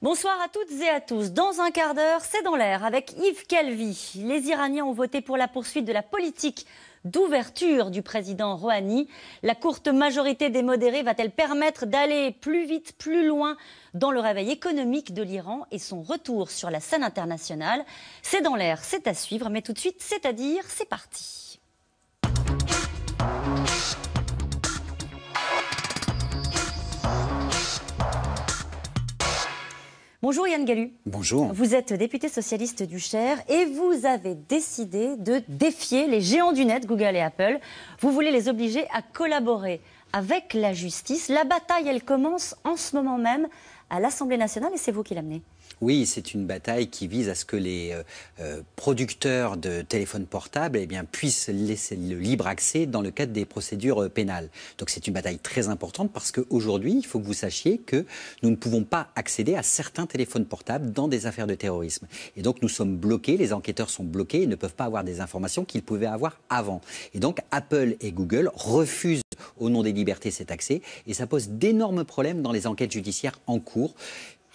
Bonsoir à toutes et à tous. Dans un quart d'heure, c'est dans l'air avec Yves Calvi. Les Iraniens ont voté pour la poursuite de la politique d'ouverture du président Rouhani. La courte majorité des modérés va-t-elle permettre d'aller plus vite, plus loin dans le réveil économique de l'Iran et son retour sur la scène internationale C'est dans l'air, c'est à suivre, mais tout de suite, c'est à dire, c'est parti. Bonjour Yann Galu. Bonjour. Vous êtes député socialiste du Cher et vous avez décidé de défier les géants du net, Google et Apple. Vous voulez les obliger à collaborer avec la justice. La bataille, elle commence en ce moment même à l'Assemblée nationale et c'est vous qui l'amenez. Oui, c'est une bataille qui vise à ce que les euh, euh, producteurs de téléphones portables eh bien, puissent laisser le libre accès dans le cadre des procédures euh, pénales. Donc c'est une bataille très importante parce qu'aujourd'hui, il faut que vous sachiez que nous ne pouvons pas accéder à certains téléphones portables dans des affaires de terrorisme. Et donc nous sommes bloqués, les enquêteurs sont bloqués, ils ne peuvent pas avoir des informations qu'ils pouvaient avoir avant. Et donc Apple et Google refusent au nom des libertés cet accès et ça pose d'énormes problèmes dans les enquêtes judiciaires en cours.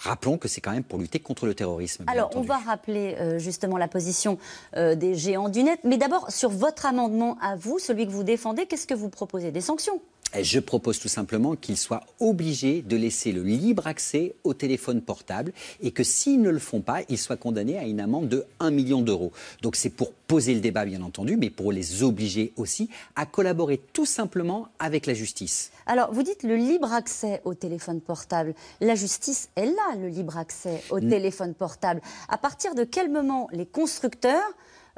Rappelons que c'est quand même pour lutter contre le terrorisme. Alors, on va rappeler euh, justement la position euh, des géants du net. Mais d'abord, sur votre amendement à vous, celui que vous défendez, qu'est-ce que vous proposez Des sanctions eh, je propose tout simplement qu'ils soient obligés de laisser le libre accès au téléphone portable et que s'ils ne le font pas, ils soient condamnés à une amende de 1 million d'euros. Donc c'est pour poser le débat, bien entendu, mais pour les obliger aussi à collaborer tout simplement avec la justice. Alors, vous dites le libre accès au téléphone portable. La justice, elle a le libre accès au téléphone portable. À partir de quel moment les constructeurs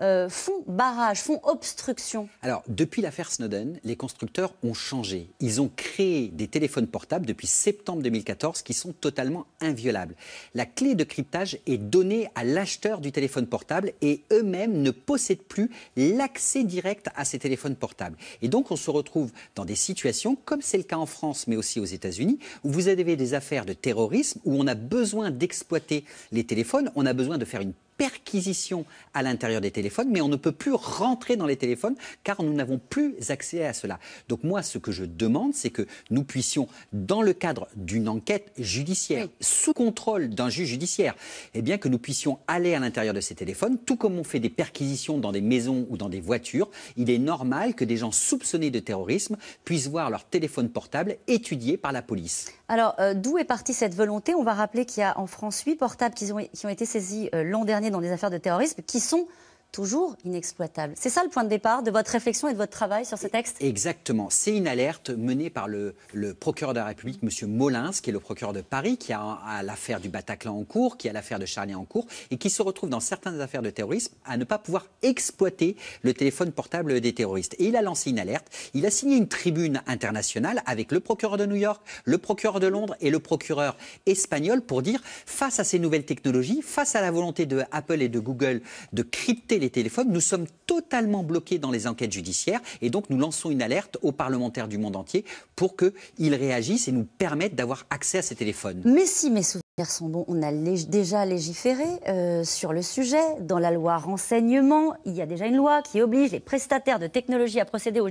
euh, font barrage, font obstruction Alors, depuis l'affaire Snowden, les constructeurs ont changé. Ils ont créé des téléphones portables depuis septembre 2014 qui sont totalement inviolables. La clé de cryptage est donnée à l'acheteur du téléphone portable et eux-mêmes ne possèdent plus l'accès direct à ces téléphones portables. Et donc, on se retrouve dans des situations, comme c'est le cas en France, mais aussi aux États-Unis, où vous avez des affaires de terrorisme, où on a besoin d'exploiter les téléphones, on a besoin de faire une perquisition à l'intérieur des téléphones, mais on ne peut plus rentrer dans les téléphones car nous n'avons plus accès à cela. Donc moi, ce que je demande, c'est que nous puissions, dans le cadre d'une enquête judiciaire, sous contrôle d'un juge judiciaire, eh bien que nous puissions aller à l'intérieur de ces téléphones, tout comme on fait des perquisitions dans des maisons ou dans des voitures. Il est normal que des gens soupçonnés de terrorisme puissent voir leur téléphone portable étudié par la police. Alors, euh, d'où est partie cette volonté On va rappeler qu'il y a en France huit portables qui ont, qui ont été saisis euh, l'an dernier dans des affaires de terrorisme qui sont toujours inexploitable. C'est ça le point de départ de votre réflexion et de votre travail sur ce texte Exactement. C'est une alerte menée par le, procureur de la République, M. Molins, qui est le procureur de Paris, qui a, l'affaire du Bataclan en cours, qui a l'affaire de Charlie en cours, et qui se retrouve dans certaines affaires de terrorisme à ne pas pouvoir exploiter le téléphone portable des terroristes. Et il a lancé une alerte. Il a signé une tribune internationale avec le procureur de New York, le procureur de Londres et le procureur espagnol pour dire face à ces nouvelles technologies, face à la volonté de Apple et de Google de crypter les nous sommes totalement bloqués dans les enquêtes judiciaires et donc nous lançons une alerte aux parlementaires du monde entier pour qu'ils réagissent et nous permettent d'avoir accès à ces téléphones. Mais si mes souvenirs sont bons, on a déjà légiféré euh, sur le sujet. Dans la loi renseignement, il y a déjà une loi qui oblige les prestataires de technologies à procéder au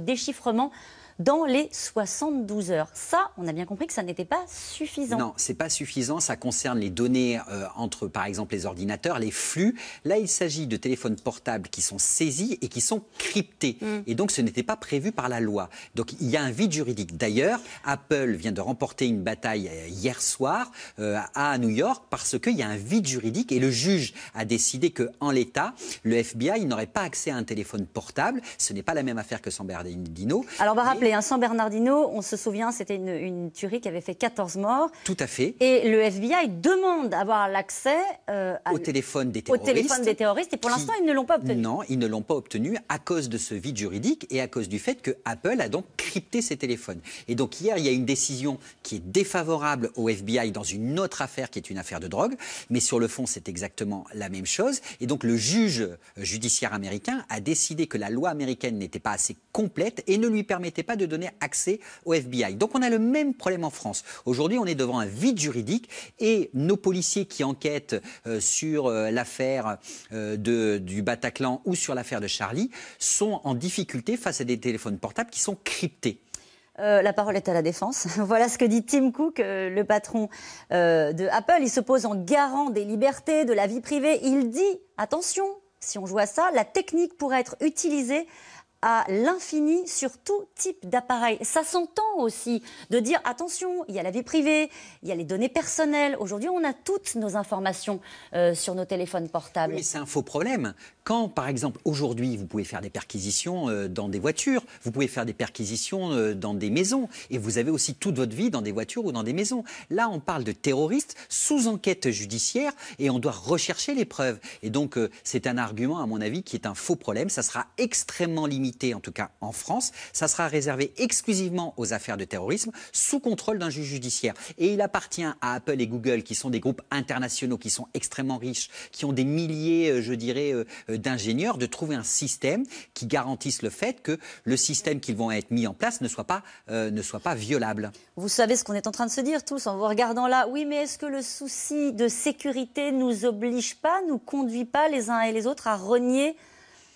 déchiffrement dans les 72 heures. Ça, on a bien compris que ça n'était pas suffisant. Non, c'est pas suffisant. Ça concerne les données euh, entre, par exemple, les ordinateurs, les flux. Là, il s'agit de téléphones portables qui sont saisis et qui sont cryptés. Mm. Et donc, ce n'était pas prévu par la loi. Donc, il y a un vide juridique. D'ailleurs, Apple vient de remporter une bataille euh, hier soir euh, à New York parce qu'il y a un vide juridique et le juge a décidé que, en l'état, le FBI n'aurait pas accès à un téléphone portable. Ce n'est pas la même affaire que Bernardino. Alors, on va et un San Bernardino, on se souvient, c'était une, tuerie qui avait fait 14 morts. Tout à fait. Et le FBI demande d'avoir l'accès euh, au, téléphone des terroristes, au téléphone des terroristes. Et pour l'instant, ils ne l'ont pas obtenu. Non, ils ne l'ont pas obtenu à cause de ce vide juridique et à cause du fait que Apple a donc crypté ses téléphones. Et donc hier, il y a une décision qui est défavorable au FBI dans une autre affaire qui est une affaire de drogue. Mais sur le fond, c'est exactement la même chose. Et donc le juge judiciaire américain a décidé que la loi américaine n'était pas assez complète et ne lui permettait pas de donner accès au FBI. Donc on a le même problème en France. Aujourd'hui, on est devant un vide juridique et nos policiers qui enquêtent euh, sur euh, l'affaire euh, du Bataclan ou sur l'affaire de Charlie sont en difficulté face à des téléphones portables qui sont cryptés. la parole est à la défense. voilà ce que dit Tim Cook, le patron de Apple. Il se pose en garant des libertés, de la vie privée. Il dit attention, si on joue à ça, la technique pourrait être utilisée à l'infini sur tout type d'appareil. Ça s'entend aussi de dire attention, il y a la vie privée, il y a les données personnelles. Aujourd'hui, on a toutes nos informations euh, sur nos téléphones portables. mais c'est un faux problème. Quand, par exemple, aujourd'hui, vous pouvez faire des perquisitions euh, dans des voitures, vous pouvez faire des perquisitions euh, dans des maisons, et vous avez aussi toute votre vie dans des voitures ou dans des maisons. Là, on parle de terroristes sous enquête judiciaire, et on doit rechercher les preuves. Et donc, c'est un argument, à mon avis, qui est un faux problème. Ça sera extrêmement limité en tout cas en France. Ça sera réservé exclusivement aux affaires de terrorisme, sous contrôle d'un juge judiciaire. Et il appartient à Apple et Google, qui sont des groupes internationaux, qui sont extrêmement riches, qui ont des milliers, euh, je dirais, euh, euh, d'ingénieurs, de trouver un système qui garantisse le fait que le système qu'ils vont être mis en place ne soit pas, ne soit pas violable. Vous savez ce qu'on est en train de se dire tous en vous regardant là. Oui, mais est-ce que le souci de sécurité nous oblige pas, nous conduit pas les uns et les autres à renier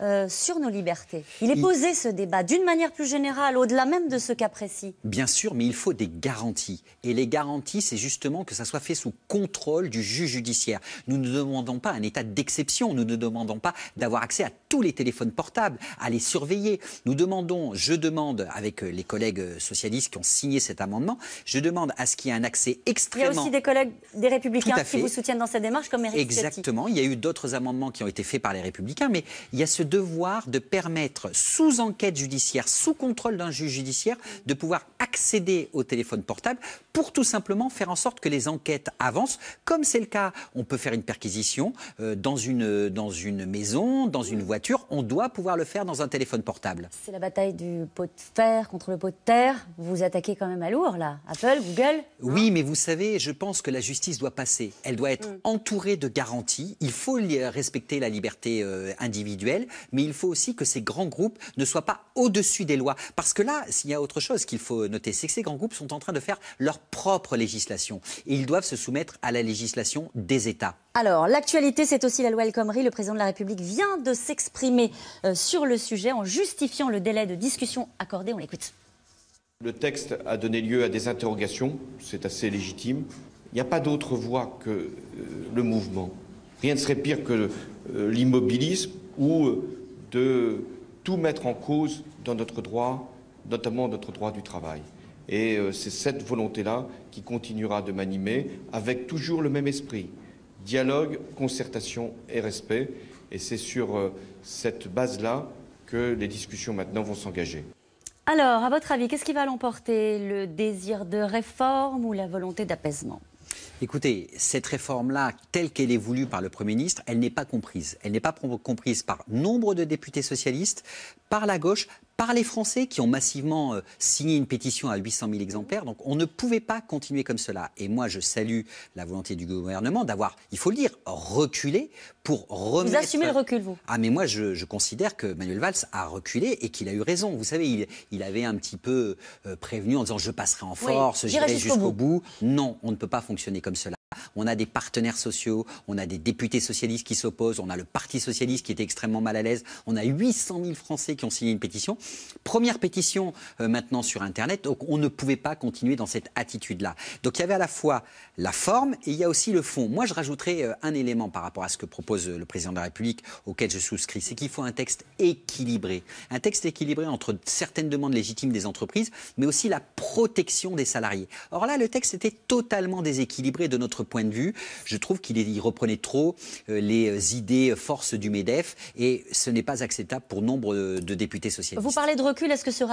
euh, sur nos libertés. Il est posé ce débat d'une manière plus générale, au-delà même de ce cas précis. Bien sûr, mais il faut des garanties. Et les garanties, c'est justement que ça soit fait sous contrôle du juge judiciaire. Nous ne demandons pas un état d'exception, nous ne demandons pas d'avoir accès à tous les téléphones portables, à les surveiller. Nous demandons, je demande, avec euh, les collègues euh, socialistes qui ont signé cet amendement, je demande à ce qu'il y ait un accès extrêmement... Il y a aussi des collègues des Républicains qui vous soutiennent dans cette démarche, comme Eric Exactement, il y a eu d'autres amendements qui ont été faits par les Républicains, mais il y a ce devoir de permettre, sous enquête judiciaire, sous contrôle d'un juge judiciaire, de pouvoir accéder au téléphone portable pour tout simplement faire en sorte que les enquêtes avancent. Comme c'est le cas, on peut faire une perquisition euh, dans, une, dans une maison, dans une voiture. On doit pouvoir le faire dans un téléphone portable. C'est la bataille du pot de fer contre le pot de terre. Vous vous attaquez quand même à lourd, là. Apple, Google. Hein oui, mais vous savez, je pense que la justice doit passer. Elle doit être mm. entourée de garanties. Il faut respecter la liberté euh, individuelle, mais il faut aussi que ces grands groupes ne soient pas au-dessus des lois. Parce que là, s'il y a autre chose qu'il faut noter, c'est que ces grands groupes sont en train de faire leur propre législation ils doivent se soumettre à la législation des États. Alors, l'actualité, c'est aussi la loi El Khomri. Le président de la République vient de s'exprimer euh, sur le sujet en justifiant le délai de discussion accordé. On l'écoute. Le texte a donné lieu à des interrogations, c'est assez légitime. Il n'y a pas d'autre voie que euh, le mouvement. Rien ne serait pire que euh, l'immobilisme ou de tout mettre en cause dans notre droit, notamment notre droit du travail. Et euh, c'est cette volonté-là qui continuera de m'animer avec toujours le même esprit. Dialogue, concertation et respect. Et c'est sur euh, cette base-là que les discussions maintenant vont s'engager. Alors, à votre avis, qu'est-ce qui va l'emporter Le désir de réforme ou la volonté d'apaisement Écoutez, cette réforme-là, telle qu'elle est voulue par le Premier ministre, elle n'est pas comprise. Elle n'est pas comprise par nombre de députés socialistes, par la gauche, par les Français qui ont massivement euh, signé une pétition à 800 000 exemplaires. Donc on ne pouvait pas continuer comme cela. Et moi, je salue la volonté du gouvernement d'avoir, il faut le dire, reculé pour remettre. Vous assumez le recul, vous Ah, mais moi, je, considère que Manuel Valls a reculé et qu'il a eu raison. Vous savez, il, avait un petit peu euh, prévenu en disant je passerai en force, j'irai jusqu'au bout. Non, on ne peut pas fonctionner comme cela. On a des partenaires sociaux, on a des députés socialistes qui s'opposent, on a le Parti socialiste qui était extrêmement mal à l'aise, on a 800 000 Français qui ont signé une pétition. Première pétition euh, maintenant sur Internet, donc on ne pouvait pas continuer dans cette attitude-là. Donc il y avait à la fois la forme et il y a aussi le fond. Moi je rajouterais euh, un élément par rapport à ce que propose euh, le président de la République auquel je souscris, c'est qu'il faut un texte équilibré. Un texte équilibré entre certaines demandes légitimes des entreprises, mais aussi la protection des salariés. Or là, le texte était totalement déséquilibré de notre point de vue. Je trouve qu'il reprenait trop euh, les euh, idées euh, forces du MEDEF et ce n'est pas acceptable pour nombre de députés socialistes. Vous parlez de recul. Est-ce que ce,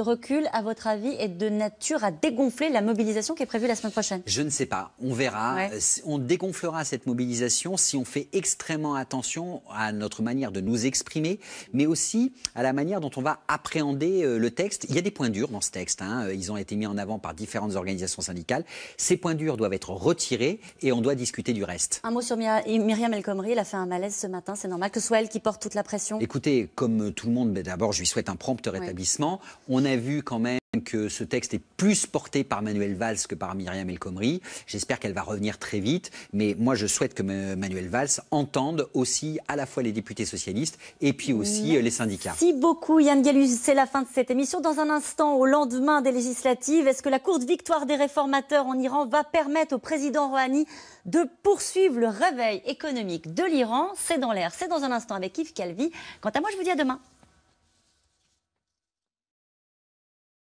recul, à votre avis, est de nature à dégonfler la mobilisation qui est prévue la semaine prochaine Je ne sais pas. On verra. On dégonflera cette mobilisation si on fait extrêmement attention à notre manière de nous exprimer, mais aussi à la manière dont on va appréhender le texte. Il y a des points durs dans ce texte. Hein. Ils ont été mis en avant par différentes organisations syndicales. Ces points durs doivent être retirés et on doit discuter du reste. Un mot sur Myriam El Khomri, elle a fait un malaise ce matin, c'est normal que ce soit elle qui porte toute la pression Écoutez, comme tout le monde, d'abord je lui souhaite un prompt rétablissement. On a vu quand même que ce texte est plus porté par Manuel Valls que par Myriam El Khomri. J'espère qu'elle va revenir très vite, mais moi je souhaite que Manuel Valls entende aussi à la fois les députés socialistes et puis aussi euh, les syndicats. Merci beaucoup Yann Galus. c'est la fin de cette émission. Dans un instant, au lendemain des législatives, est-ce que la courte victoire des réformateurs en Iran va permettre au président Rouhani de poursuivre le réveil économique de l'Iran C'est dans l'air, c'est dans un instant avec Yves Calvi. Quant à moi, je vous dis à demain.